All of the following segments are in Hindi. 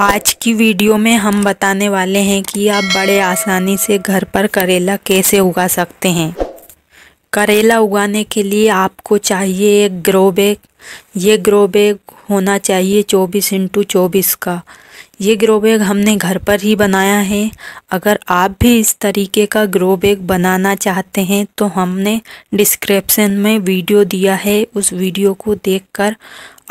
आज की वीडियो में हम बताने वाले हैं कि आप बड़े आसानी से घर पर करेला कैसे उगा सकते हैं करेला उगाने के लिए आपको चाहिए एक ग्रो बैग ये ग्रो बैग होना चाहिए चौबीस इंटू चौबीस का ये ग्रो बैग हमने घर पर ही बनाया है अगर आप भी इस तरीके का ग्रो बैग बनाना चाहते हैं तो हमने डिस्क्रिप्शन में वीडियो दिया है उस वीडियो को देखकर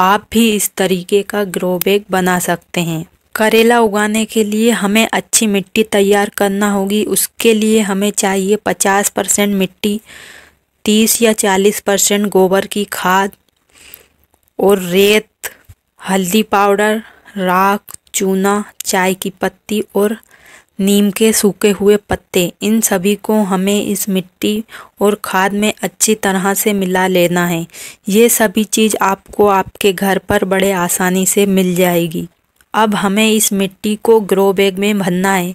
आप भी इस तरीके का ग्रो बैग बना सकते हैं करेला उगाने के लिए हमें अच्छी मिट्टी तैयार करना होगी उसके लिए हमें चाहिए पचास परसेंट मिट्टी तीस या चालीस परसेंट गोबर की खाद और रेत हल्दी पाउडर राख चूना चाय की पत्ती और नीम के सूखे हुए पत्ते इन सभी को हमें इस मिट्टी और खाद में अच्छी तरह से मिला लेना है ये सभी चीज़ आपको आपके घर पर बड़े आसानी से मिल जाएगी अब हमें इस मिट्टी को ग्रो बैग में भरना है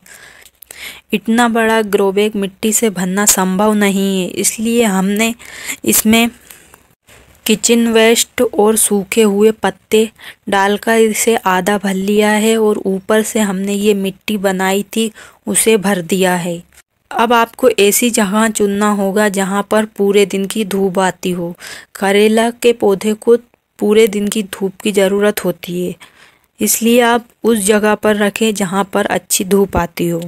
इतना बड़ा ग्रोबैग मिट्टी से भरना संभव नहीं है इसलिए हमने इसमें किचन वेस्ट और सूखे हुए पत्ते डालकर इसे आधा भर लिया है और ऊपर से हमने ये मिट्टी बनाई थी उसे भर दिया है अब आपको ऐसी जगह चुनना होगा जहाँ पर पूरे दिन की धूप आती हो करेला के पौधे को पूरे दिन की धूप की ज़रूरत होती है इसलिए आप उस जगह पर रखें जहाँ पर अच्छी धूप आती हो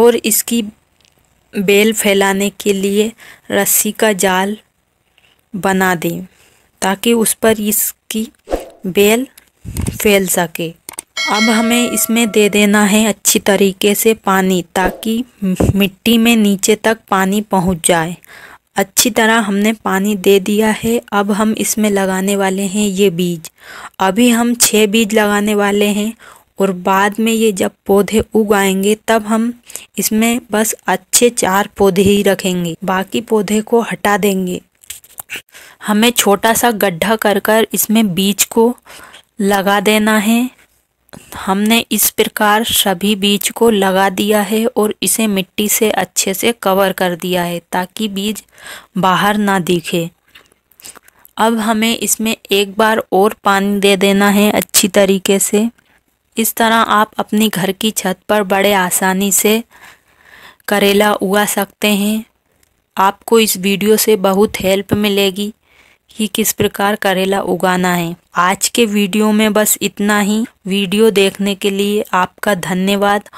और इसकी बेल फैलाने के लिए रस्सी का जाल बना दें ताकि उस पर इसकी बेल फैल सके अब हमें इसमें दे देना है अच्छी तरीके से पानी ताकि मिट्टी में नीचे तक पानी पहुंच जाए अच्छी तरह हमने पानी दे दिया है अब हम इसमें लगाने वाले हैं ये बीज अभी हम छः बीज लगाने वाले हैं और बाद में ये जब पौधे उगाएंगे तब हम इसमें बस अच्छे चार पौधे ही रखेंगे बाकी पौधे को हटा देंगे हमें छोटा सा गड्ढा कर कर इसमें बीज को लगा देना है हमने इस प्रकार सभी बीज को लगा दिया है और इसे मिट्टी से अच्छे से कवर कर दिया है ताकि बीज बाहर ना दिखे अब हमें इसमें एक बार और पानी दे देना है अच्छी तरीके से इस तरह आप अपनी घर की छत पर बड़े आसानी से करेला उगा सकते हैं आपको इस वीडियो से बहुत हेल्प मिलेगी कि किस प्रकार करेला उगाना है आज के वीडियो में बस इतना ही वीडियो देखने के लिए आपका धन्यवाद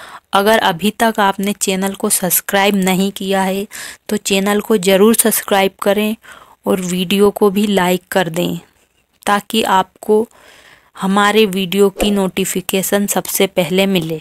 अगर अभी तक आपने चैनल को सब्सक्राइब नहीं किया है तो चैनल को ज़रूर सब्सक्राइब करें और वीडियो को भी लाइक कर दें ताकि आपको हमारे वीडियो की नोटिफिकेशन सबसे पहले मिले